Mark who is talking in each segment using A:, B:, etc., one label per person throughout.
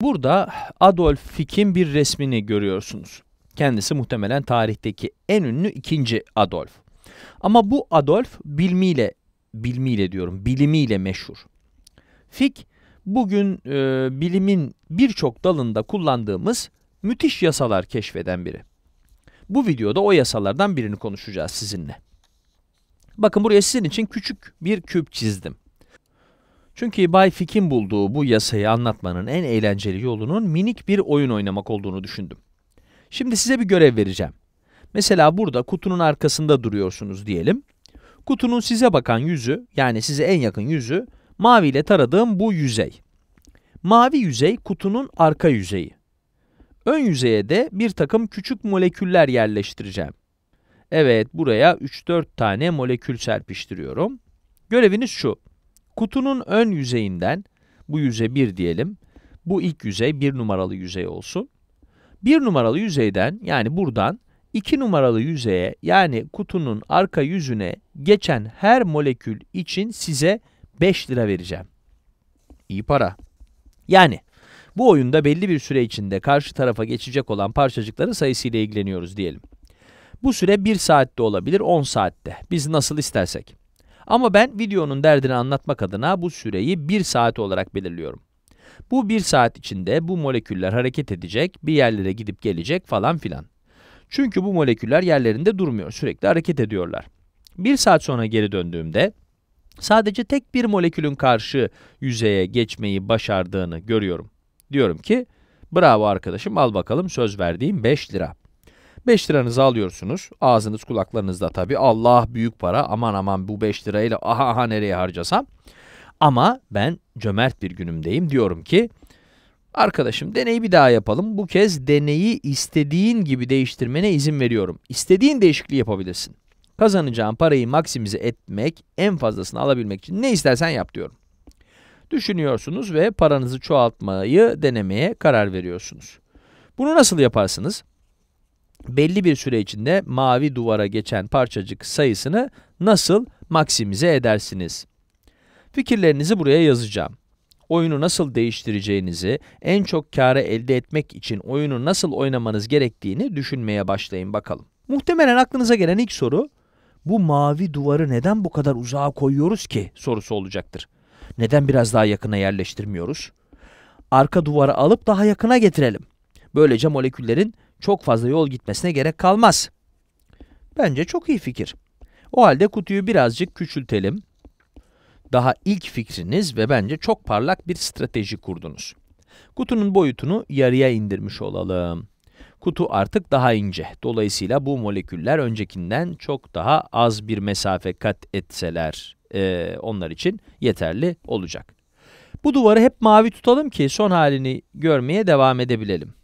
A: Burada Adolf Fick'in bir resmini görüyorsunuz. Kendisi muhtemelen tarihteki en ünlü ikinci Adolf. Ama bu Adolf bilmiyle, bilmiyle diyorum, bilimiyle meşhur. Fick bugün e, bilimin birçok dalında kullandığımız müthiş yasalar keşfeden biri. Bu videoda o yasalardan birini konuşacağız sizinle. Bakın buraya sizin için küçük bir küp çizdim. Çünkü Bay Fick'in bulduğu bu yasayı anlatmanın en eğlenceli yolunun minik bir oyun oynamak olduğunu düşündüm. Şimdi size bir görev vereceğim. Mesela burada kutunun arkasında duruyorsunuz diyelim. Kutunun size bakan yüzü, yani size en yakın yüzü, mavi ile taradığım bu yüzey. Mavi yüzey kutunun arka yüzeyi. Ön yüzeye de bir takım küçük moleküller yerleştireceğim. Evet, buraya 3-4 tane molekül serpiştiriyorum. Göreviniz şu. Kutunun ön yüzeyinden, bu yüze 1 diyelim, bu ilk yüzey 1 numaralı yüzey olsun. 1 numaralı yüzeyden yani buradan 2 numaralı yüzeye yani kutunun arka yüzüne geçen her molekül için size 5 lira vereceğim. İyi para. Yani bu oyunda belli bir süre içinde karşı tarafa geçecek olan parçacıkların sayısıyla ilgileniyoruz diyelim. Bu süre 1 saatte olabilir, 10 saatte. Biz nasıl istersek. Ama ben videonun derdini anlatmak adına bu süreyi 1 saat olarak belirliyorum. Bu 1 saat içinde bu moleküller hareket edecek, bir yerlere gidip gelecek falan filan. Çünkü bu moleküller yerlerinde durmuyor, sürekli hareket ediyorlar. 1 saat sonra geri döndüğümde sadece tek bir molekülün karşı yüzeye geçmeyi başardığını görüyorum. Diyorum ki, bravo arkadaşım al bakalım söz verdiğim 5 lira. 5 liranızı alıyorsunuz. Ağzınız kulaklarınızda tabi. Allah büyük para. Aman aman bu 5 lirayla aha aha nereye harcasam. Ama ben cömert bir günümdeyim. Diyorum ki arkadaşım deneyi bir daha yapalım. Bu kez deneyi istediğin gibi değiştirmene izin veriyorum. İstediğin değişikliği yapabilirsin. Kazanacağın parayı maksimize etmek, en fazlasını alabilmek için ne istersen yap diyorum. Düşünüyorsunuz ve paranızı çoğaltmayı denemeye karar veriyorsunuz. Bunu nasıl yaparsınız? belli bir süre içinde mavi duvara geçen parçacık sayısını nasıl maksimize edersiniz? Fikirlerinizi buraya yazacağım. Oyunu nasıl değiştireceğinizi, en çok kârı elde etmek için oyunu nasıl oynamanız gerektiğini düşünmeye başlayın bakalım. Muhtemelen aklınıza gelen ilk soru, bu mavi duvarı neden bu kadar uzağa koyuyoruz ki sorusu olacaktır. Neden biraz daha yakına yerleştirmiyoruz? Arka duvarı alıp daha yakına getirelim. Böylece moleküllerin çok fazla yol gitmesine gerek kalmaz. Bence çok iyi fikir. O halde kutuyu birazcık küçültelim. Daha ilk fikriniz ve bence çok parlak bir strateji kurdunuz. Kutunun boyutunu yarıya indirmiş olalım. Kutu artık daha ince. Dolayısıyla bu moleküller öncekinden çok daha az bir mesafe kat etseler e, onlar için yeterli olacak. Bu duvarı hep mavi tutalım ki son halini görmeye devam edebilelim.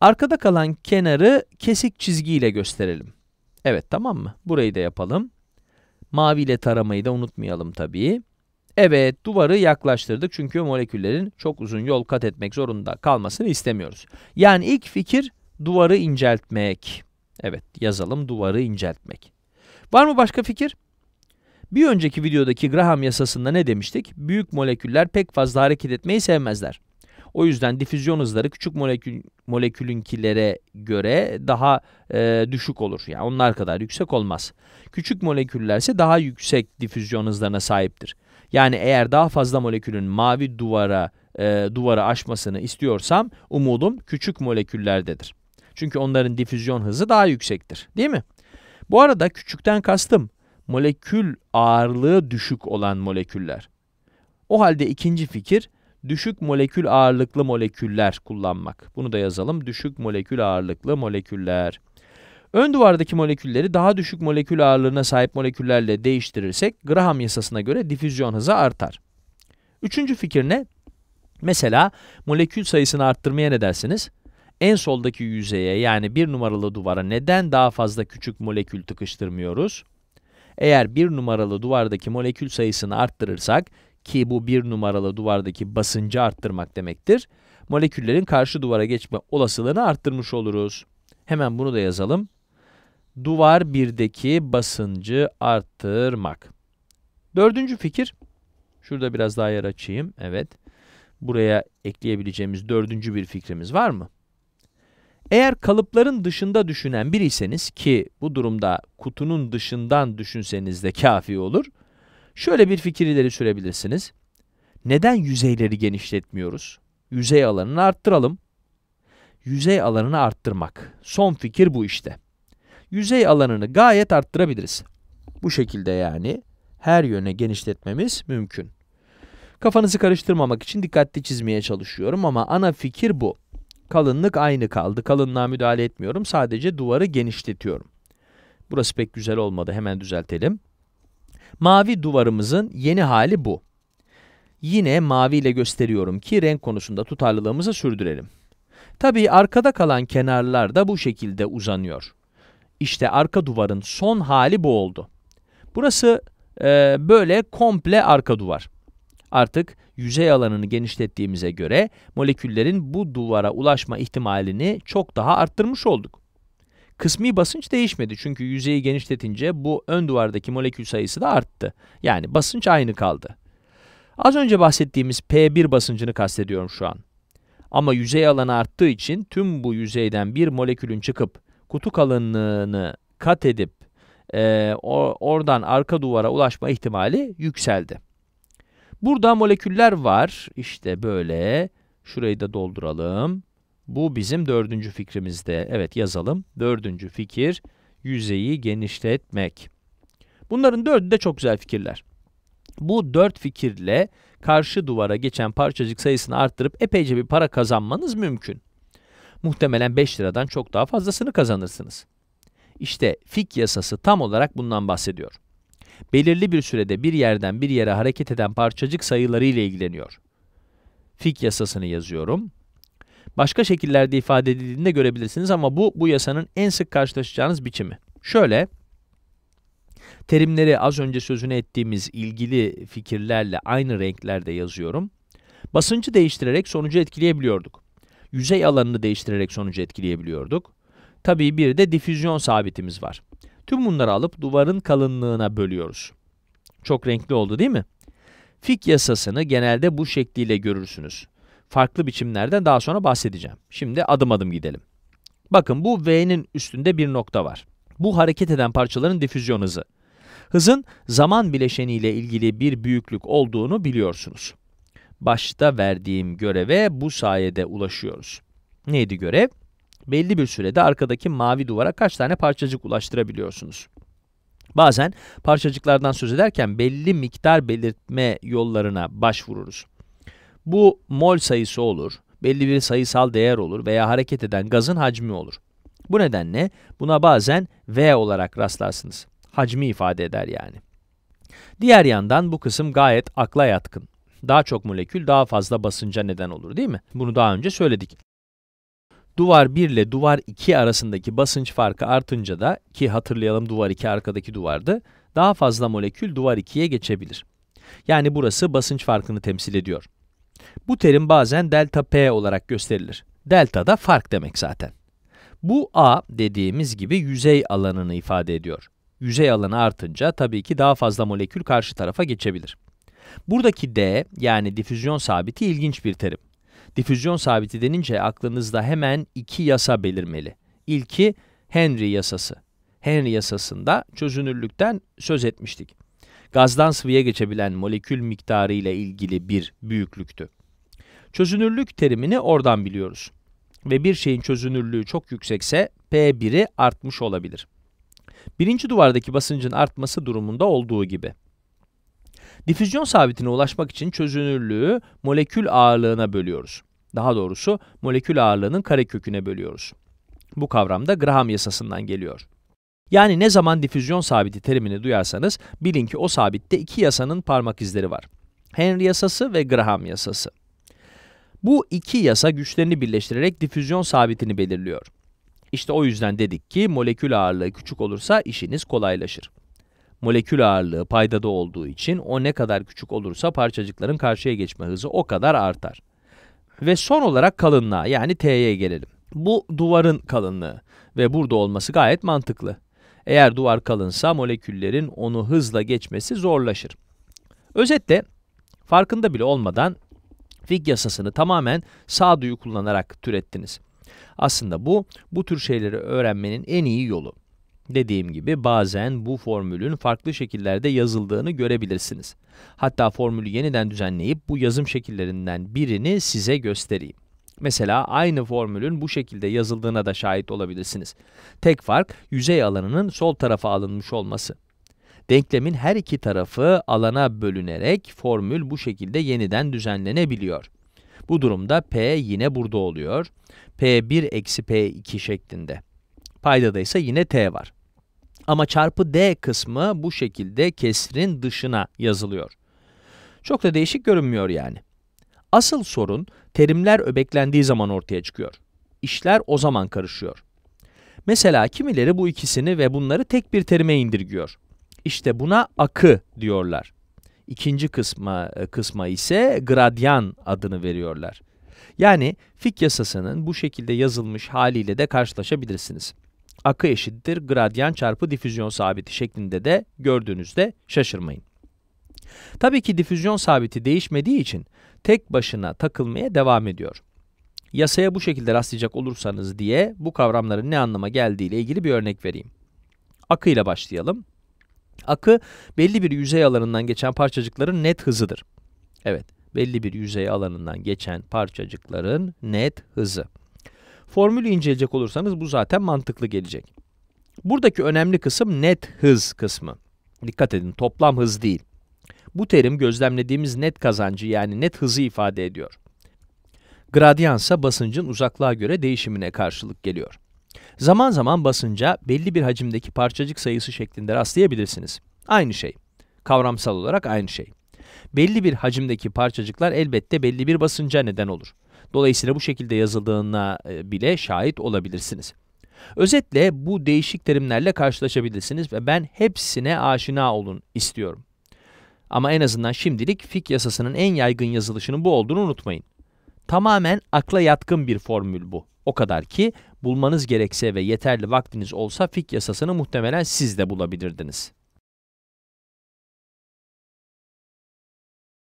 A: Arkada kalan kenarı kesik çizgiyle gösterelim. Evet tamam mı? Burayı da yapalım. Mavi ile taramayı da unutmayalım tabii. Evet duvarı yaklaştırdık çünkü moleküllerin çok uzun yol kat etmek zorunda kalmasını istemiyoruz. Yani ilk fikir duvarı inceltmek. Evet yazalım duvarı inceltmek. Var mı başka fikir? Bir önceki videodaki Graham yasasında ne demiştik? Büyük moleküller pek fazla hareket etmeyi sevmezler. O yüzden difüzyon hızları küçük molekül, molekülünkilere göre daha e, düşük olur. Yani onlar kadar yüksek olmaz. Küçük moleküller ise daha yüksek difüzyon hızlarına sahiptir. Yani eğer daha fazla molekülün mavi duvara e, duvarı aşmasını istiyorsam umudum küçük moleküllerdedir. Çünkü onların difüzyon hızı daha yüksektir. Değil mi? Bu arada küçükten kastım molekül ağırlığı düşük olan moleküller. O halde ikinci fikir düşük molekül ağırlıklı moleküller kullanmak. Bunu da yazalım. Düşük molekül ağırlıklı moleküller. Ön duvardaki molekülleri daha düşük molekül ağırlığına sahip moleküllerle değiştirirsek Graham yasasına göre difüzyon hızı artar. Üçüncü fikir ne? Mesela molekül sayısını arttırmaya ne dersiniz? En soldaki yüzeye yani bir numaralı duvara neden daha fazla küçük molekül tıkıştırmıyoruz? Eğer bir numaralı duvardaki molekül sayısını arttırırsak ki bu bir numaralı duvardaki basıncı arttırmak demektir. Moleküllerin karşı duvara geçme olasılığını arttırmış oluruz. Hemen bunu da yazalım. Duvar 1'deki basıncı arttırmak. Dördüncü fikir. Şurada biraz daha yer açayım. Evet. Buraya ekleyebileceğimiz dördüncü bir fikrimiz var mı? Eğer kalıpların dışında düşünen biriyseniz ki bu durumda kutunun dışından düşünseniz de kafi olur. Şöyle bir fikirleri ileri sürebilirsiniz. Neden yüzeyleri genişletmiyoruz? Yüzey alanını arttıralım. Yüzey alanını arttırmak. Son fikir bu işte. Yüzey alanını gayet arttırabiliriz. Bu şekilde yani her yöne genişletmemiz mümkün. Kafanızı karıştırmamak için dikkatli çizmeye çalışıyorum ama ana fikir bu. Kalınlık aynı kaldı. Kalınlığa müdahale etmiyorum. Sadece duvarı genişletiyorum. Burası pek güzel olmadı. Hemen düzeltelim. Mavi duvarımızın yeni hali bu. Yine mavi ile gösteriyorum ki renk konusunda tutarlılığımızı sürdürelim. Tabii arkada kalan kenarlar da bu şekilde uzanıyor. İşte arka duvarın son hali bu oldu. Burası e, böyle komple arka duvar. Artık yüzey alanını genişlettiğimize göre moleküllerin bu duvara ulaşma ihtimalini çok daha arttırmış olduk. Kısmi basınç değişmedi çünkü yüzeyi genişletince bu ön duvardaki molekül sayısı da arttı. Yani basınç aynı kaldı. Az önce bahsettiğimiz P1 basıncını kastediyorum şu an. Ama yüzey alanı arttığı için tüm bu yüzeyden bir molekülün çıkıp kutu kalınlığını kat edip e, or oradan arka duvara ulaşma ihtimali yükseldi. Burada moleküller var. İşte böyle. Şurayı da dolduralım. Bu bizim dördüncü fikrimizde. Evet yazalım. Dördüncü fikir yüzeyi genişletmek. Bunların dördü de çok güzel fikirler. Bu dört fikirle karşı duvara geçen parçacık sayısını arttırıp epeyce bir para kazanmanız mümkün. Muhtemelen 5 liradan çok daha fazlasını kazanırsınız. İşte fik yasası tam olarak bundan bahsediyor. Belirli bir sürede bir yerden bir yere hareket eden parçacık sayıları ile ilgileniyor. Fik yasasını yazıyorum başka şekillerde ifade edildiğini de görebilirsiniz ama bu bu yasanın en sık karşılaşacağınız biçimi. Şöyle terimleri az önce sözünü ettiğimiz ilgili fikirlerle aynı renklerde yazıyorum. Basıncı değiştirerek sonucu etkileyebiliyorduk. Yüzey alanını değiştirerek sonucu etkileyebiliyorduk. Tabii bir de difüzyon sabitimiz var. Tüm bunları alıp duvarın kalınlığına bölüyoruz. Çok renkli oldu değil mi? Fick yasasını genelde bu şekliyle görürsünüz farklı biçimlerden daha sonra bahsedeceğim. Şimdi adım adım gidelim. Bakın bu V'nin üstünde bir nokta var. Bu hareket eden parçaların difüzyon hızı. Hızın zaman bileşeniyle ilgili bir büyüklük olduğunu biliyorsunuz. Başta verdiğim göreve bu sayede ulaşıyoruz. Neydi görev? Belli bir sürede arkadaki mavi duvara kaç tane parçacık ulaştırabiliyorsunuz. Bazen parçacıklardan söz ederken belli miktar belirtme yollarına başvururuz. Bu mol sayısı olur, belli bir sayısal değer olur veya hareket eden gazın hacmi olur. Bu nedenle buna bazen V olarak rastlarsınız. Hacmi ifade eder yani. Diğer yandan bu kısım gayet akla yatkın. Daha çok molekül daha fazla basınca neden olur değil mi? Bunu daha önce söyledik. Duvar 1 ile duvar 2 arasındaki basınç farkı artınca da ki hatırlayalım duvar 2 arkadaki duvardı, daha fazla molekül duvar 2'ye geçebilir. Yani burası basınç farkını temsil ediyor. Bu terim bazen delta p olarak gösterilir. Delta da fark demek zaten. Bu a dediğimiz gibi yüzey alanını ifade ediyor. Yüzey alanı artınca tabii ki daha fazla molekül karşı tarafa geçebilir. Buradaki d yani difüzyon sabiti ilginç bir terim. Difüzyon sabiti denince aklınızda hemen iki yasa belirmeli. İlki Henry yasası. Henry yasasında çözünürlükten söz etmiştik gazdan sıvıya geçebilen molekül miktarı ile ilgili bir büyüklüktü. Çözünürlük terimini oradan biliyoruz. Ve bir şeyin çözünürlüğü çok yüksekse P1'i artmış olabilir. Birinci duvardaki basıncın artması durumunda olduğu gibi. Difüzyon sabitine ulaşmak için çözünürlüğü molekül ağırlığına bölüyoruz. Daha doğrusu molekül ağırlığının kareköküne bölüyoruz. Bu kavram da Graham yasasından geliyor. Yani ne zaman difüzyon sabiti terimini duyarsanız bilin ki o sabitte iki yasanın parmak izleri var. Henry yasası ve Graham yasası. Bu iki yasa güçlerini birleştirerek difüzyon sabitini belirliyor. İşte o yüzden dedik ki molekül ağırlığı küçük olursa işiniz kolaylaşır. Molekül ağırlığı paydada olduğu için o ne kadar küçük olursa parçacıkların karşıya geçme hızı o kadar artar. Ve son olarak kalınlığa yani T'ye gelelim. Bu duvarın kalınlığı ve burada olması gayet mantıklı. Eğer duvar kalınsa moleküllerin onu hızla geçmesi zorlaşır. Özetle farkında bile olmadan Fig yasasını tamamen sağduyu kullanarak türettiniz. Aslında bu, bu tür şeyleri öğrenmenin en iyi yolu. Dediğim gibi bazen bu formülün farklı şekillerde yazıldığını görebilirsiniz. Hatta formülü yeniden düzenleyip bu yazım şekillerinden birini size göstereyim. Mesela aynı formülün bu şekilde yazıldığına da şahit olabilirsiniz. Tek fark yüzey alanının sol tarafa alınmış olması. Denklemin her iki tarafı alana bölünerek formül bu şekilde yeniden düzenlenebiliyor. Bu durumda P yine burada oluyor. P1 eksi P2 şeklinde. Paydada ise yine T var. Ama çarpı D kısmı bu şekilde kesrin dışına yazılıyor. Çok da değişik görünmüyor yani. Asıl sorun Terimler öbeklendiği zaman ortaya çıkıyor. İşler o zaman karışıyor. Mesela kimileri bu ikisini ve bunları tek bir terime indirgiyor. İşte buna akı diyorlar. İkinci kısma, e, kısma ise gradyan adını veriyorlar. Yani fik yasasının bu şekilde yazılmış haliyle de karşılaşabilirsiniz. Akı eşittir gradyan çarpı difüzyon sabiti şeklinde de gördüğünüzde şaşırmayın. Tabii ki difüzyon sabiti değişmediği için tek başına takılmaya devam ediyor. Yasaya bu şekilde rastlayacak olursanız diye bu kavramların ne anlama geldiği ile ilgili bir örnek vereyim. Akı ile başlayalım. Akı belli bir yüzey alanından geçen parçacıkların net hızıdır. Evet, belli bir yüzey alanından geçen parçacıkların net hızı. Formülü inceleyecek olursanız bu zaten mantıklı gelecek. Buradaki önemli kısım net hız kısmı. Dikkat edin toplam hız değil. Bu terim gözlemlediğimiz net kazancı yani net hızı ifade ediyor. Gradyansa basıncın uzaklığa göre değişimine karşılık geliyor. Zaman zaman basınca belli bir hacimdeki parçacık sayısı şeklinde rastlayabilirsiniz. Aynı şey. Kavramsal olarak aynı şey. Belli bir hacimdeki parçacıklar elbette belli bir basınca neden olur. Dolayısıyla bu şekilde yazıldığına e, bile şahit olabilirsiniz. Özetle bu değişik terimlerle karşılaşabilirsiniz ve ben hepsine aşina olun istiyorum. Ama en azından şimdilik fik yasasının en yaygın yazılışının bu olduğunu unutmayın. Tamamen akla yatkın bir formül bu. O kadar ki bulmanız gerekse ve yeterli vaktiniz olsa fik yasasını muhtemelen siz de bulabilirdiniz.